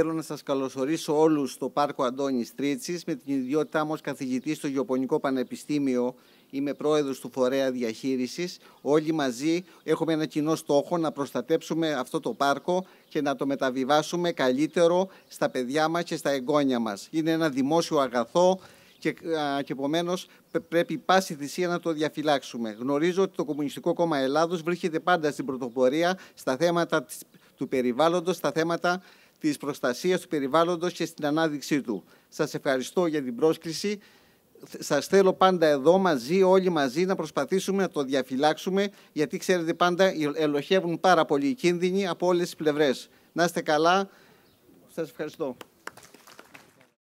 θέλω να σας καλωσορίσω όλους στο Πάρκο Αντώνης Τρίτσης με την ιδιότητά μου ως καθηγητής στο Γεωπονικό Πανεπιστήμιο Είμαι πρόεδρος του Φορέα Διαχείρισης. Όλοι μαζί έχουμε ένα κοινό στόχο να προστατέψουμε αυτό το πάρκο και να το μεταβιβάσουμε καλύτερο στα παιδιά μας και στα εγγόνια μας. Είναι ένα δημόσιο αγαθό και, α, και επομένως πρέπει πάση θυσία να το διαφυλάξουμε. Γνωρίζω ότι το Κομμουνιστικό Κόμμα Ελλάδος βρίσκεται πάντα στην πρωτοπορία στα θέματα του περιβάλλοντος, στα θέματα Της προστασίας του περιβάλλοντος και στην ανάδειξή του. Σας ευχαριστώ για την πρόσκληση. Σας θέλω πάντα εδώ μαζί, όλοι μαζί, να προσπαθήσουμε να το διαφυλάξουμε, γιατί ξέρετε πάντα ελοχεύουν πάρα πολύ κίνδυνοι από όλες τις πλευρές. Να είστε καλά. Σας ευχαριστώ.